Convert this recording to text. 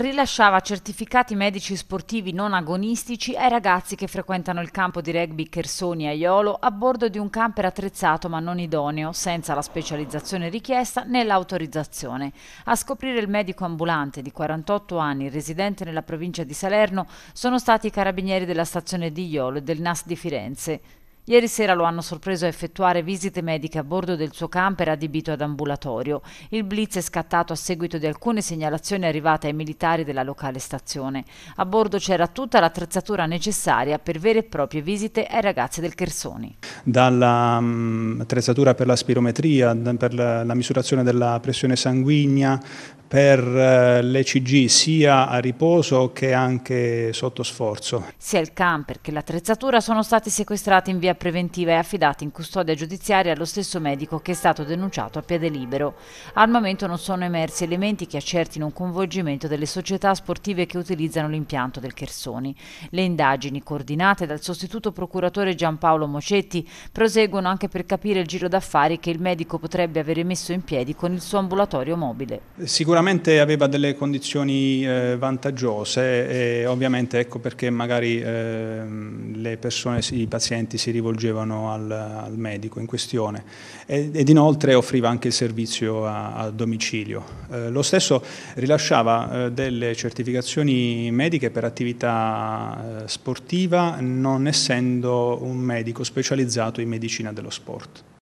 rilasciava certificati medici sportivi non agonistici ai ragazzi che frequentano il campo di rugby Chersoni a Iolo a bordo di un camper attrezzato ma non idoneo, senza la specializzazione richiesta né l'autorizzazione. A scoprire il medico ambulante di 48 anni, residente nella provincia di Salerno, sono stati i carabinieri della stazione di Iolo e del NAS di Firenze. Ieri sera lo hanno sorpreso a effettuare visite mediche a bordo del suo camper adibito ad ambulatorio. Il blitz è scattato a seguito di alcune segnalazioni arrivate ai militari della locale stazione. A bordo c'era tutta l'attrezzatura necessaria per vere e proprie visite ai ragazzi del Chersoni. Dall'attrezzatura mm, per la spirometria, per la misurazione della pressione sanguigna, per eh, l'ECG sia a riposo che anche sotto sforzo. Sia il camper che l'attrezzatura sono stati sequestrati in via preventiva e affidati in custodia giudiziaria allo stesso medico che è stato denunciato a piede libero. Al momento non sono emersi elementi che accertino un coinvolgimento delle società sportive che utilizzano l'impianto del Chersoni. Le indagini coordinate dal sostituto procuratore Giampaolo Mocetti proseguono anche per capire il giro d'affari che il medico potrebbe avere messo in piedi con il suo ambulatorio mobile. Sicuramente sicuramente aveva delle condizioni eh, vantaggiose e ovviamente ecco perché magari eh, le persone, i pazienti si rivolgevano al, al medico in questione ed, ed, inoltre offriva anche il servizio a, a domicilio. Eh, lo stesso rilasciava eh, delle certificazioni mediche per attività eh, sportiva non essendo un medico specializzato in medicina dello sport.